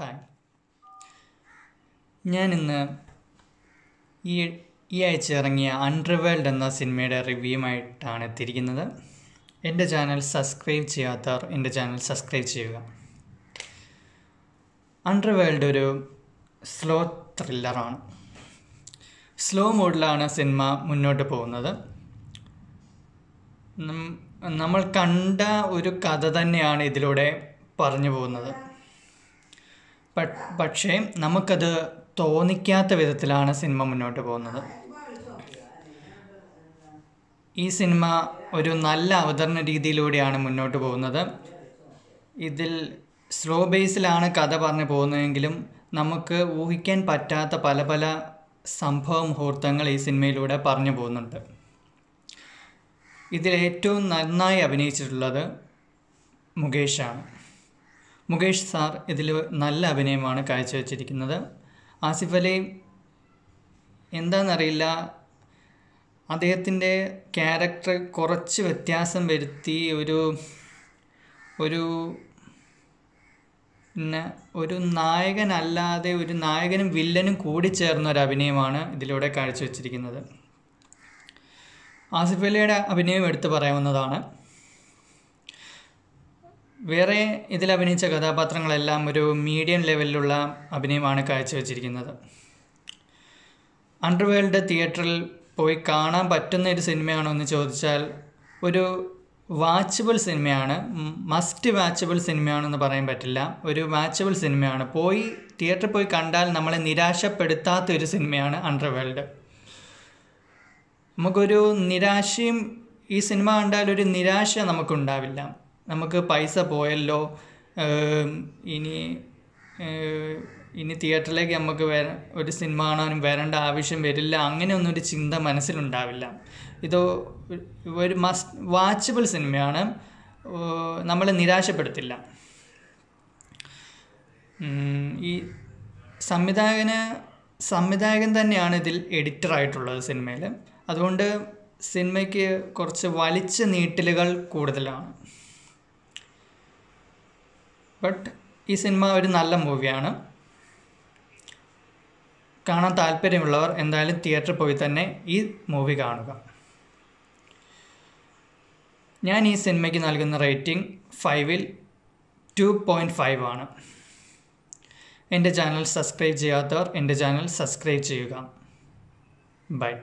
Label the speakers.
Speaker 1: hi ഞാനിന്ന് ഈ ഈ ആഴ്ച ഇറങ്ങിയ അണ്ടർവേൾഡ് എന്ന സിനിമയുടെ റിവ്യൂമായിട്ടാണ് എത്തിയിരിക്കുന്നത് എൻ്റെ ചാനൽ സബ്സ്ക്രൈബ് ചെയ്യാത്തവർ എൻ്റെ ചാനൽ സബ്സ്ക്രൈബ് ചെയ്യുക അണ്ടർവേൾഡ് ഒരു സ്ലോ ത്രില്ലറാണ് സ്ലോ മോഡിലാണ് സിനിമ മുന്നോട്ട് പോകുന്നത് നമ്മൾ കണ്ട ഒരു കഥ തന്നെയാണ് ഇതിലൂടെ പറഞ്ഞു പോകുന്നത് പക്ഷേ നമുക്കത് തോന്നിക്കാത്ത വിധത്തിലാണ് സിനിമ മുന്നോട്ട് പോകുന്നത് ഈ സിനിമ ഒരു നല്ല അവതരണ രീതിയിലൂടെയാണ് മുന്നോട്ട് പോകുന്നത് ഇതിൽ സ്ലോ ബേസിലാണ് കഥ പറഞ്ഞു പോകുന്നതെങ്കിലും നമുക്ക് ഊഹിക്കാൻ പറ്റാത്ത പല പല സംഭവ മുഹൂർത്തങ്ങൾ ഈ സിനിമയിലൂടെ പറഞ്ഞു പോകുന്നുണ്ട് ഇതിൽ ഏറ്റവും നന്നായി അഭിനയിച്ചിട്ടുള്ളത് മുകേഷാണ് മുകേഷ് സാർ ഇതിൽ നല്ല അഭിനയമാണ് കാഴ്ചവെച്ചിരിക്കുന്നത് ആസിഫ് അലി എന്താണെന്നറിയില്ല അദ്ദേഹത്തിൻ്റെ ക്യാരക്ടർ കുറച്ച് വ്യത്യാസം വരുത്തി ഒരു ഒരു പിന്നെ ഒരു നായകനല്ലാതെ ഒരു നായകനും വില്ലനും കൂടി ചേർന്ന ഒരു അഭിനയമാണ് ഇതിലൂടെ കാഴ്ചവെച്ചിരിക്കുന്നത് ആസിഫ് അലിയുടെ അഭിനയം എടുത്തു പറയാവുന്നതാണ് വേറെ ഇതിൽ അഭിനയിച്ച കഥാപാത്രങ്ങളെല്ലാം ഒരു മീഡിയം ലെവലിലുള്ള അഭിനയമാണ് കാഴ്ചവെച്ചിരിക്കുന്നത് അണ്ടർവേൾഡ് തിയേറ്ററിൽ പോയി കാണാൻ പറ്റുന്ന ഒരു സിനിമയാണോ എന്ന് ചോദിച്ചാൽ ഒരു വാച്ചബിൾ സിനിമയാണ് മസ്റ്റ് വാച്ചബിൾ സിനിമയാണെന്ന് പറയാൻ പറ്റില്ല ഒരു വാച്ചബിൾ സിനിമയാണ് പോയി തിയേറ്ററിൽ പോയി കണ്ടാൽ നമ്മളെ നിരാശപ്പെടുത്താത്ത ഒരു സിനിമയാണ് അണ്ടർവേൾഡ് നമുക്കൊരു നിരാശയും ഈ സിനിമ കണ്ടാൽ ഒരു നിരാശ നമുക്കുണ്ടാവില്ല നമുക്ക് പൈസ പോയല്ലോ ഇനി ഇനി തിയേറ്ററിലേക്ക് നമുക്ക് വര ഒരു സിനിമ കാണാനും വരേണ്ട ആവശ്യം വരില്ല അങ്ങനെയൊന്നും ഒരു ചിന്ത മനസ്സിലുണ്ടാവില്ല ഇത് ഒരു മസ്റ്റ് വാച്ചബിൾ സിനിമയാണ് നമ്മളെ നിരാശപ്പെടുത്തില്ല ഈ സംവിധായകന് സംവിധായകൻ തന്നെയാണ് ഇതിൽ എഡിറ്ററായിട്ടുള്ളത് സിനിമയിൽ അതുകൊണ്ട് സിനിമയ്ക്ക് കുറച്ച് വലിച്ച നീട്ടലുകൾ കൂടുതലാണ് ബട്ട് ഈ സിനിമ ഒരു നല്ല മൂവിയാണ് കാണാൻ താല്പര്യമുള്ളവർ എന്തായാലും തിയേറ്ററിൽ പോയി തന്നെ ഈ മൂവി കാണുക ഞാൻ ഈ സിനിമയ്ക്ക് നൽകുന്ന റേറ്റിംഗ് ഫൈവിൽ ടു പോയിൻറ്റ് ഫൈവ് ആണ് എൻ്റെ ചാനൽ സബ്സ്ക്രൈബ് ചെയ്യാത്തവർ എൻ്റെ ചാനൽ സബ്സ്ക്രൈബ് ചെയ്യുക ബൈ